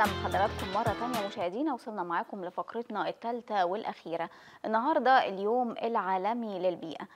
اهلا بحضراتكم مره تانية مشاهدينا وصلنا معاكم لفقرتنا الثالثه والاخيره النهارده اليوم العالمي للبيئه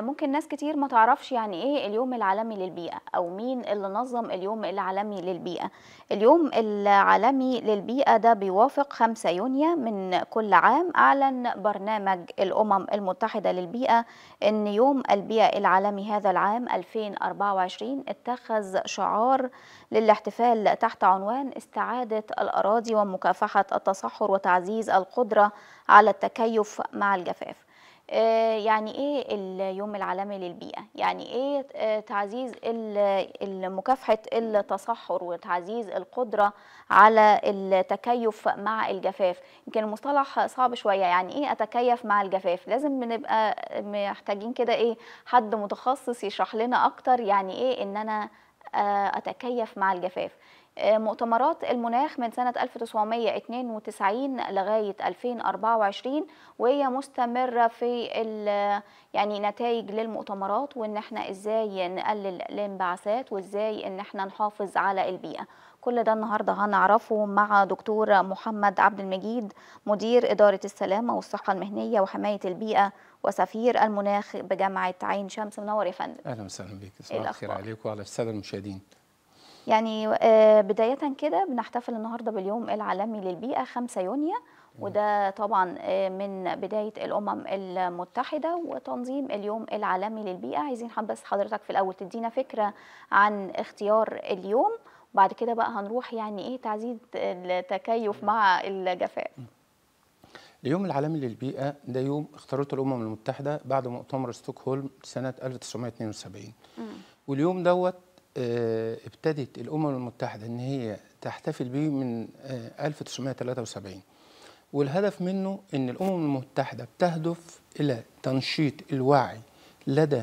ممكن ناس كتير ما تعرفش يعني ايه اليوم العالمي للبيئة او مين اللي نظم اليوم العالمي للبيئة اليوم العالمي للبيئة ده بيوافق 5 يونيو من كل عام اعلن برنامج الامم المتحدة للبيئة ان يوم البيئة العالمي هذا العام 2024 اتخذ شعار للاحتفال تحت عنوان استعادة الاراضي ومكافحة التصحر وتعزيز القدرة على التكيف مع الجفاف آه، يعني ايه اليوم العالمي للبيئه يعني ايه آه، تعزيز مكافحه التصحر وتعزيز القدره على التكيف مع الجفاف يمكن المصطلح صعب شويه يعني ايه اتكيف مع الجفاف لازم نبقى محتاجين كده ايه حد متخصص يشرح لنا اكتر يعني ايه ان انا آه، اتكيف مع الجفاف آه، مؤتمرات المناخ من سنة 1992 لغاية 2024 وهي مستمرة في يعني نتائج للمؤتمرات وإن احنا إزاي نقلل الانبعاثات وإزاي إن احنا نحافظ على البيئة كل ده النهارده هنعرفه مع دكتور محمد عبد المجيد مدير إدارة السلامة والصحة المهنية وحماية البيئة وسفير المناخ بجامعة عين شمس منور يا فندم أهلا وسهلا بك صباح إيه الخير عليكم وعلى السادة المشاهدين يعني آه، بداية كده بنحتفل النهاردة باليوم العالمي للبيئة 5 يونيو وده طبعا آه، من بداية الأمم المتحدة وتنظيم اليوم العالمي للبيئة عايزين بس حضرتك في الأول تدينا فكرة عن اختيار اليوم وبعد كده بقى هنروح يعني إيه تعزيز التكيف مع الجفاف اليوم العالمي للبيئة ده يوم اختارته الأمم المتحدة بعد مؤتمر ستوكهولم سنة 1972 م. واليوم دوت آه، ابتدت الامم المتحده ان هي تحتفل بيه من 1973 آه، والهدف منه ان الامم المتحده بتهدف الى تنشيط الوعي لدى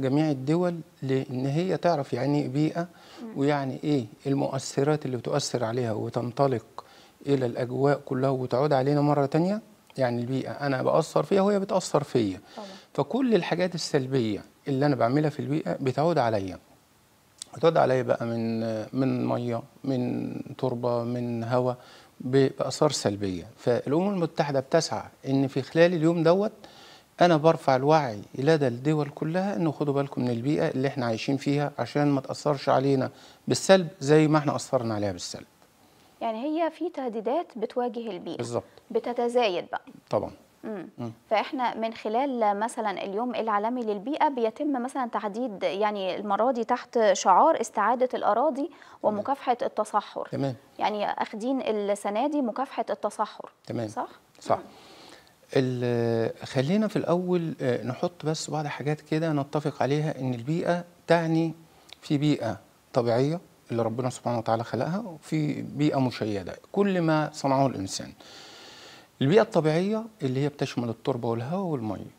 جميع الدول لان هي تعرف يعني ايه بيئه ويعني ايه المؤثرات اللي بتؤثر عليها وتنطلق الى الاجواء كلها وتعود علينا مره تانية يعني البيئه انا باثر فيها وهي بتاثر فيا فكل الحاجات السلبيه اللي انا بعملها في البيئه بتعود عليا اعتاد عليا بقى من من ميه من تربه من هواء باثار سلبيه فالامم المتحده بتسعى ان في خلال اليوم دوت انا برفع الوعي لدى الدول كلها انه خدوا بالكم من البيئه اللي احنا عايشين فيها عشان ما تاثرش علينا بالسلب زي ما احنا اثرنا عليها بالسلب يعني هي في تهديدات بتواجه البيئه بالظبط بتتزايد بقى طبعا فاحنا من خلال مثلا اليوم العالمي للبيئه بيتم مثلا تحديد يعني المره دي تحت شعار استعاده الاراضي ومكافحه التصحر تمام يعني اخدين السنه دي مكافحه التصحر تمام صح صح خلينا في الاول آه، نحط بس بعض حاجات كده نتفق عليها ان البيئه تعني في بيئه طبيعيه اللي ربنا سبحانه وتعالى خلقها وفي بيئه مشيده كل ما صنعه الانسان البيئة الطبيعية اللي هي بتشمل التربة والهواء والمية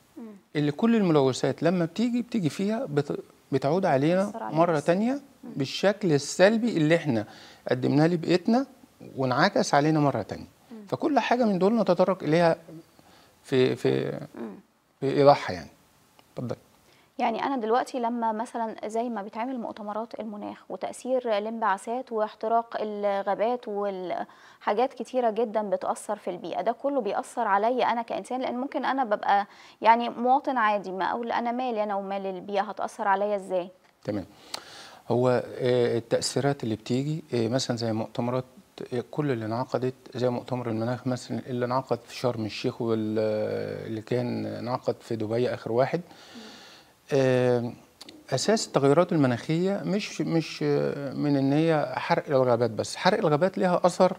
اللي كل الملوثات لما بتيجي بتيجي فيها بت... بتعود علينا مرة تانية بالشكل السلبي اللي احنا قدمناه لبيئتنا وانعكس علينا مرة تانية فكل حاجة من دول نتطرق إليها في في في إيضاحها يعني اتفضل يعني أنا دلوقتي لما مثلا زي ما بيتعمل مؤتمرات المناخ وتأثير الانبعاثات واحتراق الغابات والحاجات كتيرة جدا بتأثر في البيئة ده كله بيأثر عليا أنا كإنسان لأن ممكن أنا ببقى يعني مواطن عادي ما أقول أنا مالي أنا ومال البيئة هتأثر عليا إزاي تمام هو آه، التأثيرات اللي بتيجي آه، مثلا زي مؤتمرات آه، كل اللي انعقدت زي مؤتمر المناخ مثلا اللي انعقد في شرم الشيخ واللي كان انعقد في دبي آخر واحد م. آه، اساس التغيرات المناخيه مش مش من ان هي حرق الغابات بس حرق الغابات لها اثر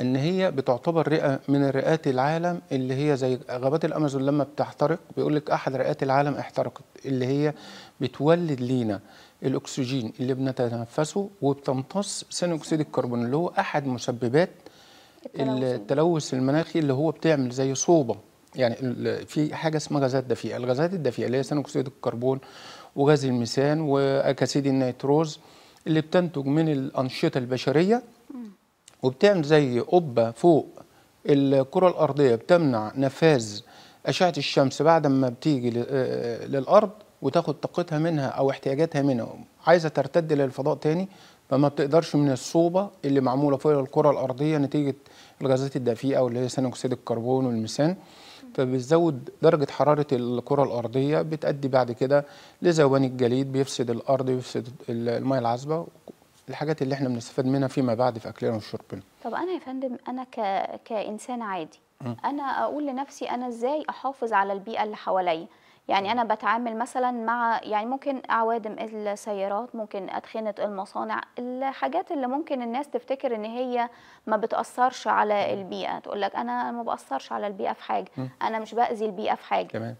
ان هي بتعتبر رئه من الرئات العالم اللي هي زي غابات الامازون لما بتحترق بيقول لك احد رئات العالم احترقت اللي هي بتولد لينا الاكسجين اللي بنتنفسه وبتمتص ثاني اكسيد الكربون اللي هو احد مسببات التلوث المناخي اللي هو بتعمل زي صوبه يعني في حاجه اسمها غازات دفيئه الغازات الدفيئه اللي هي ثاني اكسيد الكربون وغاز الميثان واكاسيد النيتروز اللي بتنتج من الانشطه البشريه وبتعمل زي قبه فوق الكره الارضيه بتمنع نفاذ اشعه الشمس بعد ما بتيجي آه، للارض وتاخد طاقتها منها او احتياجاتها منها عايزه ترتد للفضاء تاني فما بتقدرش من الصوبه اللي معموله فوق الكره الارضيه نتيجه الغازات الدفيئه واللي هي ثاني اكسيد الكربون والميثان فبتزود درجة حرارة الكرة الأرضية بتأدي بعد كده لذوبان الجليد بيفسد الأرض بيفسد الماء العذبة الحاجات اللي احنا بنستفاد منها فيما بعد في أكلنا وشربنا طب أنا يا فندم أنا ك... كإنسان عادي م. أنا أقول لنفسي أنا إزاي أحافظ على البيئة اللي حواليا يعني أنا بتعامل مثلا مع يعني ممكن أعوادم السيارات ممكن أدخنة المصانع الحاجات اللي ممكن الناس تفتكر إن هي ما بتأثرش على البيئة تقول لك أنا ما بأثرش على البيئة في حاجة أنا مش بأذي البيئة في حاجة تمام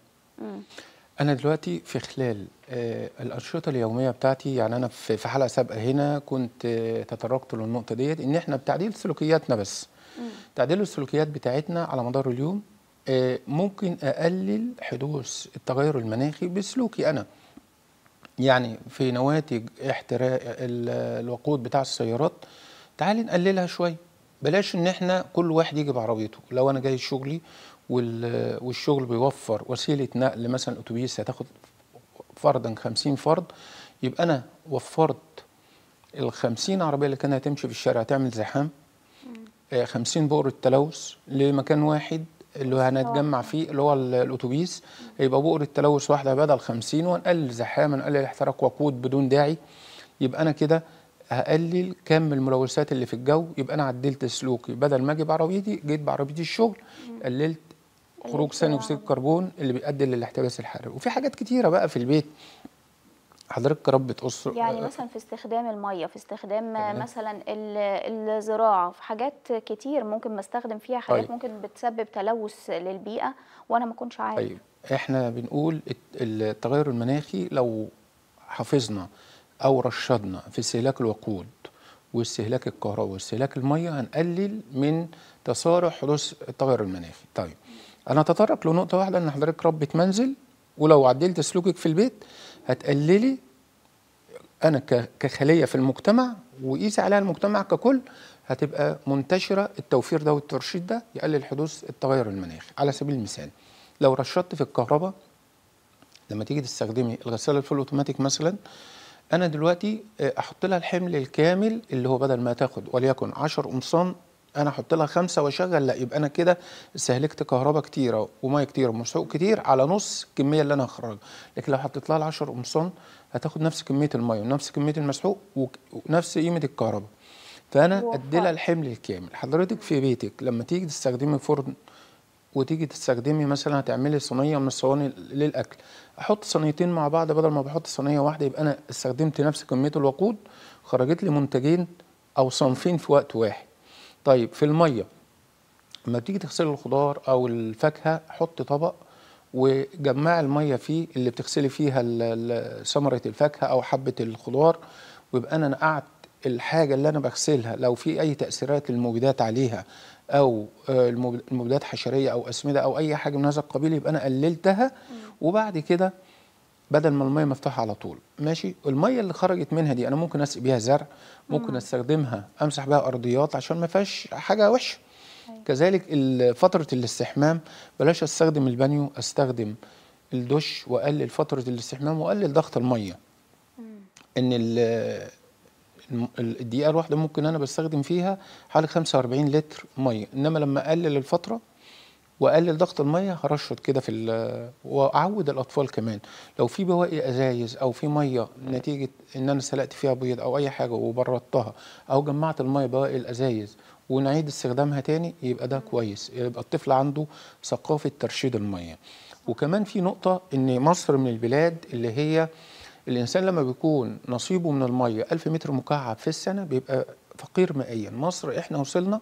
أنا دلوقتي في خلال آه، الأنشطة اليومية بتاعتي يعني أنا في حلقة سابقة هنا كنت آه، تطرقت للنقطة ديت إن إحنا بتعديل سلوكياتنا بس تعديل السلوكيات بتاعتنا على مدار اليوم آه، ممكن اقلل حدوث التغير المناخي بسلوكي انا يعني في نواتج احتراق الوقود بتاع السيارات تعالي نقللها شويه بلاش ان احنا كل واحد يجي بعربيته لو انا جاي شغلي والشغل بيوفر وسيله نقل مثلا اتوبيس هتاخد فردا 50 فرد يبقى انا وفرت ال 50 عربيه اللي كانت هتمشي في الشارع تعمل زحام 50 بؤره تلوث لمكان واحد اللي هنتجمع اه. فيه اللي هو الاتوبيس يبقى بؤره تلوث واحده بدل 50 ونقلل زحام ونقلل احتراق وقود بدون داعي يبقى انا كده هقلل كم الملوثات اللي في الجو يبقى انا عدلت سلوكي بدل ما اجي بعربيتي جيت بعربيتي الشغل قللت خروج ثاني اكسيد الكربون اللي بيؤدي للاحتباس الحراري وفي حاجات كتيره بقى في البيت حضرتك ربة أسر يعني مثلا في استخدام المية في استخدام تمام. مثلا الزراعة في حاجات كتير ممكن بستخدم فيها حاجات طيب. ممكن بتسبب تلوث للبيئة وأنا ما أكونش عارف أيوة إحنا بنقول التغير المناخي لو حافظنا أو رشدنا في استهلاك الوقود واستهلاك الكهرباء واستهلاك المية هنقلل من تسارع حدوث التغير المناخي طيب أنا أتطرق لنقطة واحدة إن حضرتك ربة منزل ولو عدلت سلوكك في البيت هتقللي انا كخليه في المجتمع وقيسي عليها المجتمع ككل هتبقى منتشره التوفير ده والترشيد ده يقلل حدوث التغير المناخي على سبيل المثال لو رشدت في الكهرباء لما تيجي تستخدمي الغساله الفول اوتوماتيك مثلا انا دلوقتي آه، احط لها الحمل الكامل اللي هو بدل ما تاخد وليكن 10 قمصان انا احط لها خمسه واشغل لا يبقى انا كده استهلكت كهرباء كتيره وميه كتيره ومسحوق كتير على نص الكميه اللي انا هخرجها لكن لو حطيت لها ال 10 قمصان هتاخد نفس كميه الميه ونفس كميه المسحوق ونفس قيمه الكهرباء فانا ادي لها الحمل الكامل حضرتك في بيتك لما تيجي تستخدمي فرن وتيجي تستخدمي مثلا هتعملي صينيه من الصواني للاكل احط صينيتين مع بعض بدل ما بحط صينيه واحده يبقى انا استخدمت نفس كميه الوقود خرجت لي منتجين او صنفين في وقت واحد طيب في الميه لما تيجي تغسل الخضار او الفاكهه حط طبق وجمع الميه فيه اللي بتغسلي فيها ثمره الفاكهه او حبه الخضار ويبقى انا نقعت الحاجه اللي انا بغسلها لو في اي تاثيرات للمبيدات عليها او آه، المبيدات حشريه او اسمده او اي حاجه من هذا القبيل يبقى انا قللتها وبعد كده بدل ما الميه مفتوحه على طول ماشي الميه اللي خرجت منها دي انا ممكن اسقي بيها زرع ممكن مم. استخدمها امسح بيها ارضيات عشان ما فيهاش حاجه وحشه أيوة. كذلك فتره الاستحمام بلاش استخدم البانيو استخدم الدش واقلل فتره الاستحمام واقلل ضغط الميه مم. ان الدقيقه الواحده ممكن انا بستخدم فيها حوالي 45 لتر ميه انما لما اقلل الفتره واقلل ضغط الميه هرشط كده في واعود الاطفال كمان لو في بواقي ازايز او في ميه نتيجه ان انا سلقت فيها بيض او اي حاجه وبردتها او جمعت الميه بواقي الازايز ونعيد استخدامها تاني يبقى ده كويس يبقى الطفل عنده ثقافه ترشيد الميه وكمان في نقطه ان مصر من البلاد اللي هي الانسان لما بيكون نصيبه من الميه 1000 متر مكعب في السنه بيبقى فقير مائيا مصر احنا وصلنا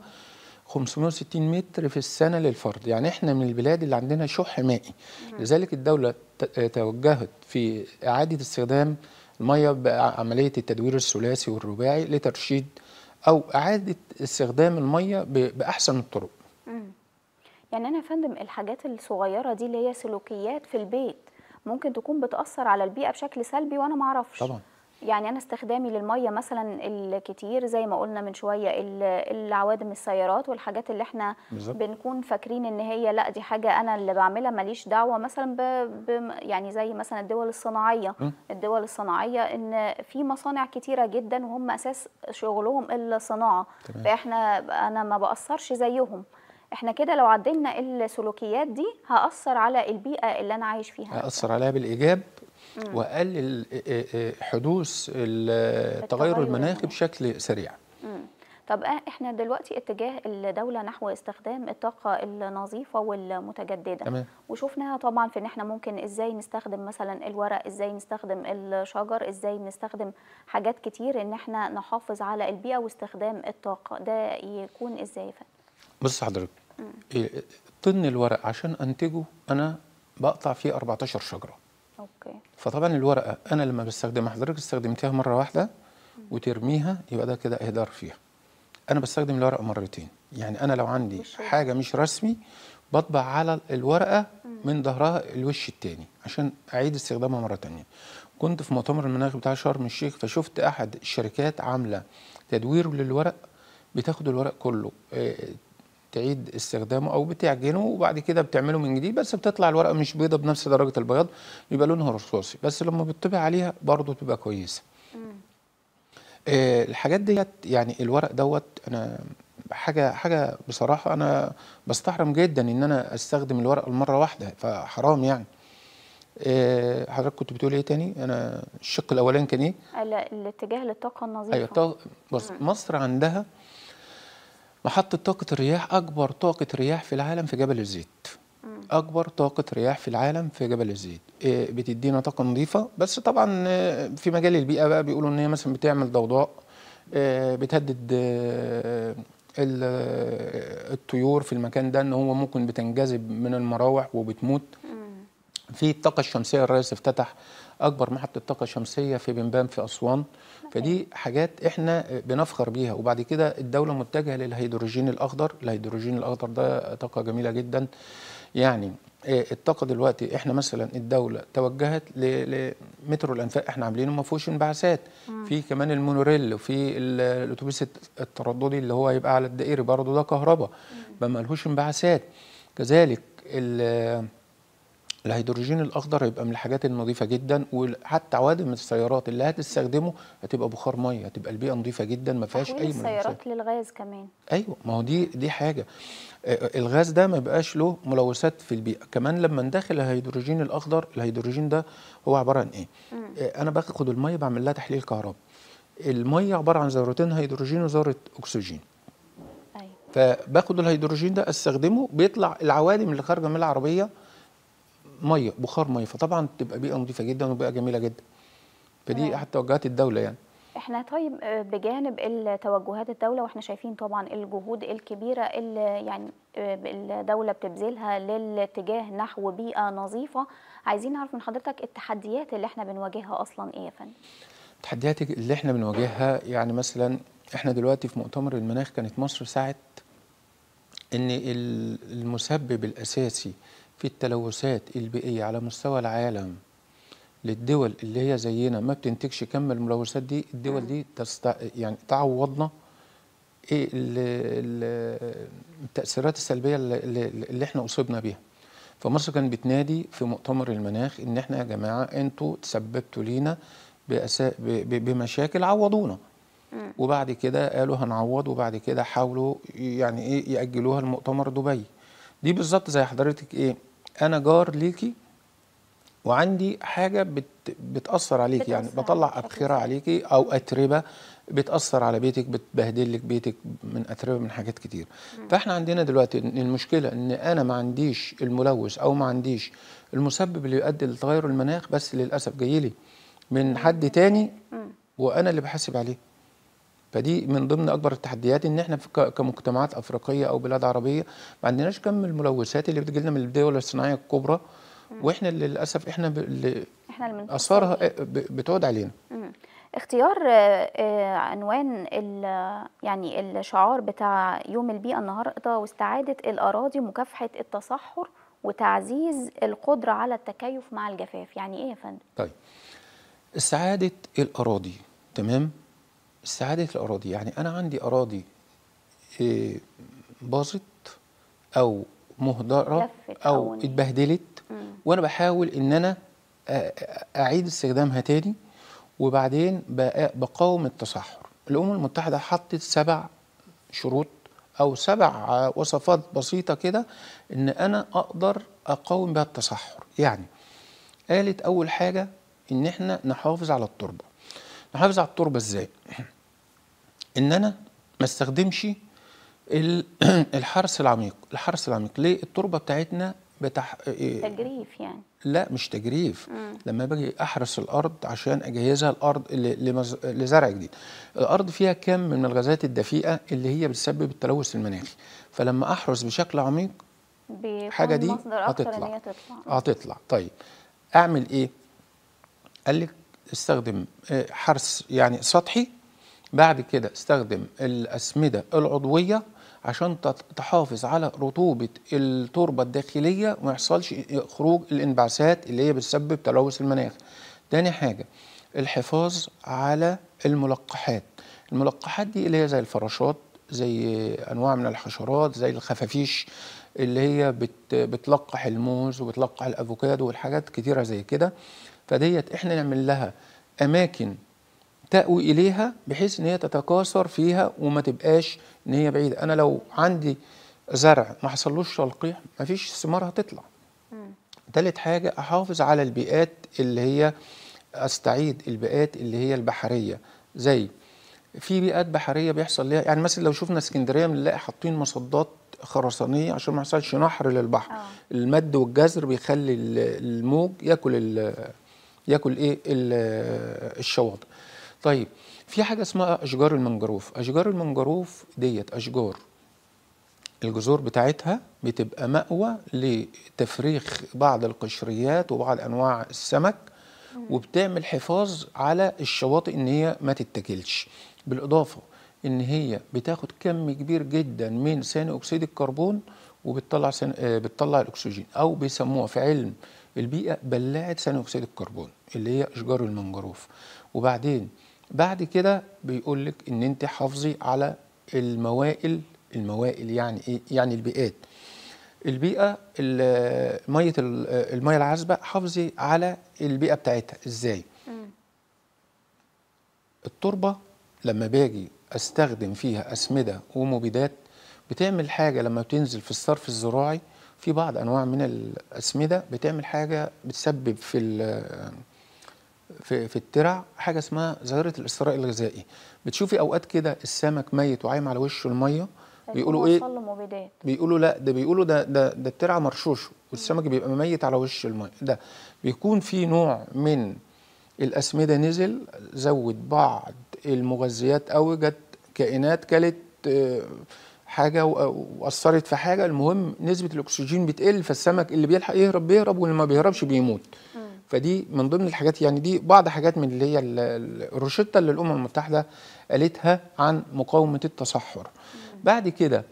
560 متر في السنة للفرد يعني احنا من البلاد اللي عندنا شح مائي نعم. لذلك الدولة توجهت في إعادة استخدام المية بعملية التدوير الثلاثي والرباعي لترشيد أو إعادة استخدام المية بأحسن الطرق يعني أنا يا فندم الحاجات الصغيرة دي اللي هي سلوكيات في البيت ممكن تكون بتأثر على البيئة بشكل سلبي وأنا معرفش طبعا يعني انا استخدامي للميه مثلا الكتير زي ما قلنا من شويه العوادم السيارات والحاجات اللي احنا بالزبط. بنكون فاكرين ان هي لا دي حاجه انا اللي بعملها ماليش دعوه مثلا ب... ب... يعني زي مثلا الدول الصناعيه م? الدول الصناعيه ان في مصانع كتيره جدا وهم اساس شغلهم الصناعه تمام. فاحنا انا ما بأثرش زيهم احنا كده لو عدلنا السلوكيات دي هأثر على البيئه اللي انا عايش فيها هأثر عليها بالايجاب واقلل آه، آه، آه، حدوث التغير المناخي بشكل سريع طب احنا دلوقتي اتجاه الدوله نحو استخدام الطاقه النظيفه والمتجدده تمام. وشفنا طبعا في ان احنا ممكن ازاي نستخدم مثلا الورق ازاي نستخدم الشجر ازاي نستخدم حاجات كتير ان احنا نحافظ على البيئه واستخدام الطاقه ده يكون ازاي فا بص حضرتك إيه، طن الورق عشان انتجه انا بقطع فيه 14 شجره اوكي فطبعا الورقه انا لما بستخدمها حضرتك استخدمتيها مره واحده وترميها يبقى ده كده اهدار فيها انا بستخدم الورقه مرتين يعني انا لو عندي حاجه مش رسمي بطبع على الورقه من ظهرها الوش الثاني عشان اعيد استخدامها مره ثانيه كنت في مؤتمر المناخ بتاع شرم الشيخ فشفت احد الشركات عامله تدوير للورق بتاخد الورق كله آه، بتعيد استخدامه او بتعجنه وبعد كده بتعمله من جديد بس بتطلع الورقه مش بيضه بنفس درجه البياض يبقى لونها رصاصي بس لما بتطبع عليها برضه بتبقى كويسه آه الحاجات ديت يعني الورق دوت انا حاجه حاجه بصراحه انا بستحرم جدا ان انا استخدم الورقه المره واحده فحرام يعني آه، حضرتك كنت بتقول ايه تاني انا الشق الاولاني كان ايه الاتجاه للطاقه النظيفه ايوه بص مصر عندها محطة طاقة الرياح أكبر طاقة رياح في العالم في جبل الزيت أكبر طاقة رياح في العالم في جبل الزيت إيه، بتدينا طاقة نظيفة بس طبعا آه، في مجال البيئة بقى بيقولوا إن هي مثلا بتعمل ضوضاء آه، بتهدد آه، الطيور في المكان ده إن هو ممكن بتنجذب من المراوح وبتموت في الطاقة الشمسية الرئيس افتتح اكبر محطه طاقه شمسيه في بنبان في اسوان فدي حاجات احنا بنفخر بيها وبعد كده الدوله متجهه للهيدروجين الاخضر الهيدروجين الاخضر ده طاقه جميله جدا يعني آه، الطاقه دلوقتي احنا مثلا الدوله توجهت لمترو الانفاق احنا عاملينه ما فيهوش انبعاثات في كمان المونوريل وفي الاتوبيس الترددي اللي هو يبقى على الدائري برضه ده كهرباء ما لهوش انبعاثات كذلك الهيدروجين الاخضر هيبقى من الحاجات النظيفه جدا وحتى عوادم السيارات اللي هتستخدمه هتبقى بخار ميه هتبقى البيئه نظيفه جدا ما فيهاش اي السيارات للغاز كمان ايوه ما هو دي دي حاجه آه، آه، الغاز ده ما بقاش له ملوثات في البيئه كمان لما ندخل الهيدروجين الاخضر الهيدروجين ده هو عباره عن ايه م. آه، انا باخد الميه بعمل لها تحليل كهرباء الميه عباره عن ذرتين هيدروجين وذره اكسجين أيوة. فباخد الهيدروجين ده استخدمه بيطلع العوادم اللي خارجه من العربيه ميه بخار ميه فطبعا بتبقى بيئه نظيفه جدا وبيئه جميله جدا فدي احد توجهات الدوله يعني احنا طيب آه، بجانب التوجهات الدوله واحنا شايفين طبعا الجهود الكبيره اللي يعني آه، الدوله بتبذلها للاتجاه نحو بيئه نظيفه عايزين نعرف من حضرتك التحديات اللي احنا بنواجهها اصلا ايه يا فندم التحديات اللي احنا بنواجهها يعني مثلا احنا دلوقتي في مؤتمر المناخ كانت مصر ساعه ان المسبب الاساسي في التلوثات البيئية على مستوى العالم للدول اللي هي زينا ما بتنتجش كم الملوثات دي الدول دي تست... يعني تعوضنا ايه التاثيرات السلبيه اللي, اللي احنا اصبنا بيها فمصر كانت بتنادي في مؤتمر المناخ ان احنا يا جماعه انتوا تسببتوا لينا بأسا... ب... بمشاكل عوضونا وبعد كده قالوا هنعوض وبعد كده حاولوا يعني ايه ياجلوها لمؤتمر دبي دي بالظبط زي حضرتك ايه انا جار ليكي وعندي حاجه بت بتاثر عليكي يعني، بتأثر يعني بطلع ابخره عليكي او اتربه بتاثر على بيتك بتبهدل لك بيتك من اتربه من حاجات كتير مم. فاحنا عندنا دلوقتي المشكله ان انا ما عنديش الملوث او ما عنديش المسبب اللي يؤدي لتغير المناخ بس للاسف جاي لي من حد تاني وانا اللي بحاسب عليه فدي من ضمن اكبر التحديات ان احنا كمجتمعات افريقيه او بلاد عربيه ما عندناش كم الملوثات اللي بتجي لنا من الدول الصناعيه الكبرى واحنا للاسف احنا اللي اثارها آه، بتعود علينا اختيار آه، آه، عنوان ال يعني الشعار بتاع يوم البيئه النهارده واستعاده الاراضي ومكافحه التصحر وتعزيز القدره على التكيف مع الجفاف يعني ايه يا فندم طيب استعاده الاراضي تمام استعادة الأراضي يعني أنا عندي أراضي آه، باظت أو مهدرة أو اتبهدلت وأنا بحاول إن أنا أعيد استخدامها تاني وبعدين بقاوم التصحر الأمم المتحدة حطت سبع شروط أو سبع وصفات بسيطة كده إن أنا أقدر أقاوم بها التصحر يعني قالت أول حاجة إن إحنا نحافظ على التربة نحافظ على التربة إزاي؟ ان انا ما استخدمش الحرس العميق الحرس العميق ليه التربه بتاعتنا بتح... إيه؟ تجريف يعني لا مش تجريف مم. لما باجي احرس الارض عشان اجهزها الارض لمز... لزرع جديد الارض فيها كم من الغازات الدفيئه اللي هي بتسبب التلوث المناخي فلما احرس بشكل عميق حاجه دي هتطلع هتطلع طيب اعمل ايه قال لك استخدم آه، حرس يعني سطحي بعد كده استخدم الأسمدة العضوية عشان تحافظ على رطوبة التربة الداخلية وما يحصلش خروج الانبعاثات اللي هي بتسبب تلوث المناخ تاني حاجة الحفاظ على الملقحات الملقحات دي اللي هي زي الفراشات زي انواع من الحشرات زي الخفافيش اللي هي بتلقح الموز وبتلقح الافوكادو والحاجات كتيره زي كده فديت احنا نعمل لها اماكن تأوي إليها بحيث إن هي تتكاثر فيها وما تبقاش إن هي بعيدة أنا لو عندي زرع ما حصلوش تلقيح مفيش ثمار هتطلع تالت حاجة أحافظ على البيئات اللي هي أستعيد البيئات اللي هي البحرية زي في بيئات بحرية بيحصل ليها يعني مثلا لو شفنا اسكندرية بنلاقي حاطين مصدات خرسانية عشان ما يحصلش نحر للبحر أوه. المد والجزر بيخلي الموج ياكل ياكل ايه الشواطئ طيب في حاجه اسمها اشجار المنجروف اشجار المنجروف ديت اشجار الجذور بتاعتها بتبقى مأوى لتفريخ بعض القشريات وبعض انواع السمك وبتعمل حفاظ على الشواطئ ان هي ما تتاكلش بالاضافه ان هي بتاخد كم كبير جدا من ثاني اكسيد الكربون وبتطلع سن... آه، بتطلع الاكسجين او بيسموها في علم البيئه بلاعه ثاني اكسيد الكربون اللي هي اشجار المنجروف وبعدين بعد كده بيقول لك ان انت حافظي على الموائل الموائل يعني ايه يعني البيئات البيئه ميه الميه العذبه حافظي على البيئه بتاعتها ازاي التربه لما باجي استخدم فيها اسمده ومبيدات بتعمل حاجه لما بتنزل في الصرف الزراعي في بعض انواع من الاسمده بتعمل حاجه بتسبب في في في الترع حاجه اسمها ظاهره الاستراء الغذائي بتشوفي اوقات كده السمك ميت وعايم على وشه الميه طيب، بيقولوا ايه بيقولوا لا ده بيقولوا ده ده ده الترع مرشوش والسمك بيبقى ميت على وش الميه ده بيكون في نوع من الاسمده نزل زود بعض المغذيات او جت كائنات كلت آه، حاجه واثرت في حاجه المهم نسبه الاكسجين بتقل فالسمك اللي بيلحق يهرب بيهرب واللي ما بيهربش بيموت فدي من ضمن الحاجات يعني دي بعض حاجات من اللي هي الروشته اللي الامم المتحده قالتها عن مقاومه التصحر بعد كده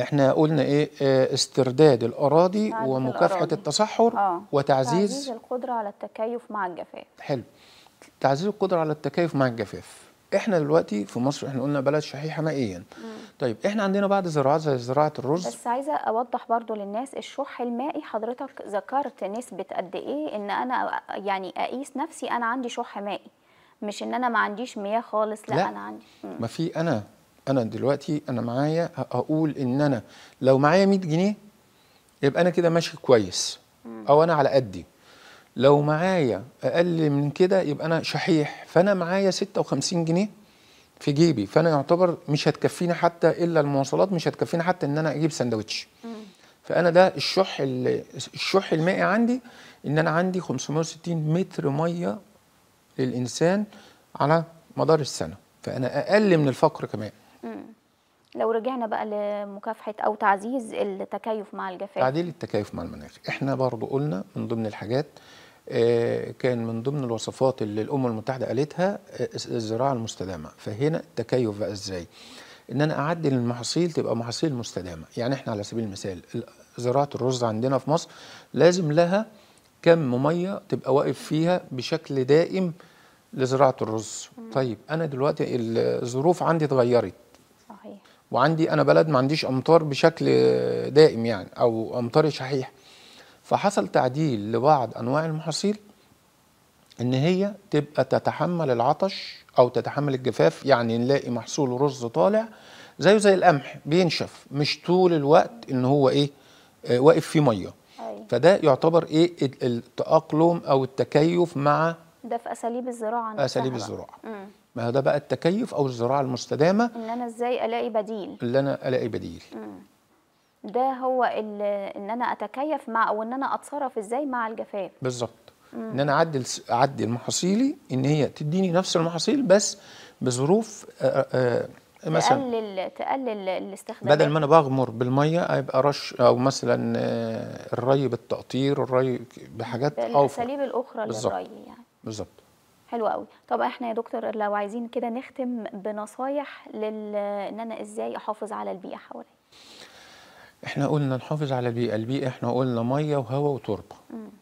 احنا قلنا ايه آه، استرداد الاراضي ومكافحه الأراضي. التصحر آه. وتعزيز تعزيز القدره على التكيف مع الجفاف حلو تعزيز القدره على التكيف مع الجفاف احنا دلوقتي في مصر احنا قلنا بلد شحيحه مائيا مم. طيب احنا عندنا بعض الزراعات زي زراعه الرز بس عايزه اوضح برضو للناس الشح المائي حضرتك ذكرت نسبه قد ايه ان انا يعني اقيس نفسي انا عندي شح مائي مش ان انا ما عنديش مياه خالص لا, لا انا عندي ما في انا انا دلوقتي انا معايا اقول ان انا لو معايا 100 جنيه يبقى انا كده ماشي كويس او انا على قدي لو معايا اقل من كده يبقى انا شحيح فانا معايا 56 جنيه في جيبي فانا يعتبر مش هتكفيني حتى الا المواصلات مش هتكفيني حتى ان انا اجيب سندوتش فانا ده الشح الشح المائي عندي ان انا عندي 560 متر ميه للانسان على مدار السنه فانا اقل من الفقر كمان لو رجعنا بقى لمكافحه او تعزيز التكيف مع الجفاف تعديل التكيف مع المناخ احنا برضو قلنا من ضمن الحاجات آه، كان من ضمن الوصفات اللي الامم المتحده قالتها آه، الزراعه المستدامه فهنا التكيف بقى ازاي ان انا اعدل المحاصيل تبقى محاصيل مستدامه يعني احنا على سبيل المثال زراعه الرز عندنا في مصر لازم لها كم ميه تبقى واقف فيها بشكل دائم لزراعه الرز طيب انا دلوقتي الظروف عندي اتغيرت صحيح وعندي انا بلد ما عنديش امطار بشكل دائم يعني او امطار شحيح فحصل تعديل لبعض انواع المحاصيل ان هي تبقى تتحمل العطش او تتحمل الجفاف يعني نلاقي محصول رز طالع زيه زي القمح بينشف مش طول الوقت ان هو ايه آه، واقف فيه ميه أيوة. فده يعتبر ايه التاقلم او التكيف مع ده في اساليب الزراعه نفسها اساليب الزراعه ما هو ده بقى التكيف او الزراعه المستدامه ان انا ازاي الاقي بديل ان انا الاقي بديل مم. ده هو ان انا اتكيف مع او ان انا اتصرف ازاي مع الجفاف بالظبط ان انا اعدل اعدل محاصيلي ان هي تديني نفس المحاصيل بس بظروف مثلا تقلل تقلل الاستخدام بدل ما انا بغمر بالميه هيبقى رش او مثلا الري بالتقطير الري بحاجات اوفر الاساليب الاخرى بالزبط. للري يعني بالظبط حلو قوي طب احنا يا دكتور لو عايزين كده نختم بنصايح لل ان انا ازاي احافظ على البيئه حواليا احنا قلنا نحافظ على البيئه البيئه احنا قلنا ميه وهواء وتربه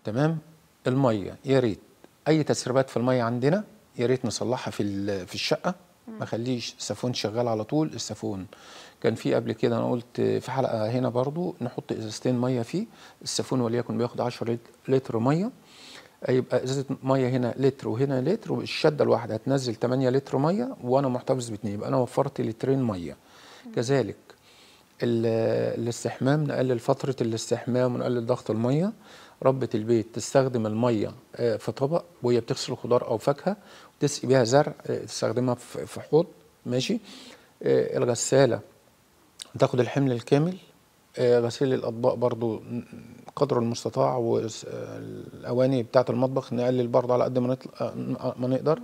تمام الميه يا ريت اي تسريبات في الميه عندنا يا ريت نصلحها في في الشقه ما خليش السفون شغال على طول السفون كان في قبل كده انا قلت في حلقه هنا برضو نحط ازازتين ميه فيه السفون وليكن بياخد 10 لتر ميه يبقى ازازه ميه هنا لتر وهنا لتر والشده الواحده هتنزل 8 لتر ميه وانا محتفظ باتنين يبقى انا وفرت لترين ميه كذلك الاستحمام نقلل فترة الاستحمام ونقلل ضغط المية ربة البيت تستخدم المية آه، في طبق وهي بتغسل خضار أو فاكهة وتسقي بيها زرع آه، تستخدمها في حوض ماشي آه، الغسالة تاخد الحمل الكامل غسيل الأطباق برضو قدر المستطاع والأواني بتاعة المطبخ نقلل برضو على قد ما نقدر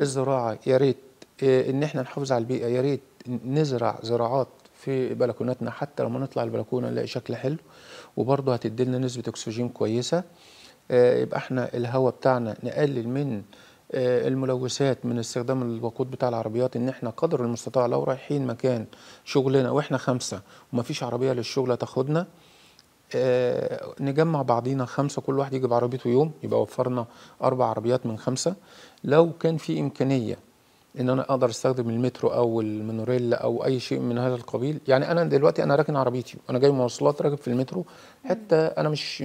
الزراعة يا ريت إن إحنا نحافظ على البيئة يا ريت نزرع زراعات في بلكوناتنا حتى لما نطلع البلكونه نلاقي شكل حلو وبرضه هتدي لنا نسبه اكسجين كويسه آه، يبقى احنا الهواء بتاعنا نقلل من آه، الملوثات من استخدام الوقود بتاع العربيات ان احنا قدر المستطاع لو رايحين مكان شغلنا واحنا خمسه ومفيش عربيه للشغل تاخدنا آه، نجمع بعضينا خمسة كل واحد يجيب عربيته يوم يبقى وفرنا أربع عربيات من خمسة لو كان في إمكانية ان انا اقدر استخدم المترو او المونوريل او اي شيء من هذا القبيل يعني انا دلوقتي انا راكن عربيتي وانا جاي مواصلات راكب في المترو حتى انا مش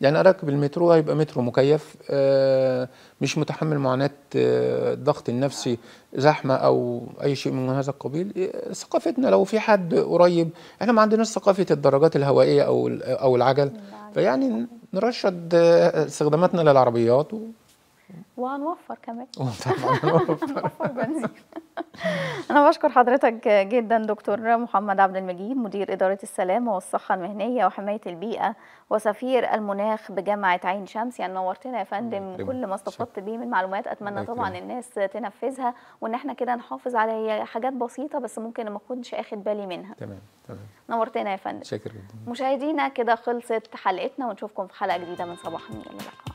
يعني انا راكب المترو هيبقى مترو مكيف آه، مش متحمل معاناه آه، الضغط النفسي زحمه او اي شيء من هذا القبيل ثقافتنا لو في حد قريب احنا ما عندناش ثقافه الدراجات الهوائيه او او العجل فيعني نرشد آه، استخداماتنا للعربيات وهنوفر كمان هنوفر بنزين أنا بشكر حضرتك جدا دكتور محمد عبد المجيد مدير إدارة السلامة والصحة المهنية وحماية البيئة وسفير المناخ بجامعة عين شمس يعني نورتنا يا فندم كل ما استفدت بيه من معلومات أتمنى طبعا الناس تنفذها وإن احنا كده نحافظ على حاجات بسيطة بس ممكن ما أكونش آخد بالي منها تمام تمام نورتنا يا فندم شاكر جدا مشاهدينا كده خلصت حلقتنا ونشوفكم في حلقة جديدة من صباح من اللقاء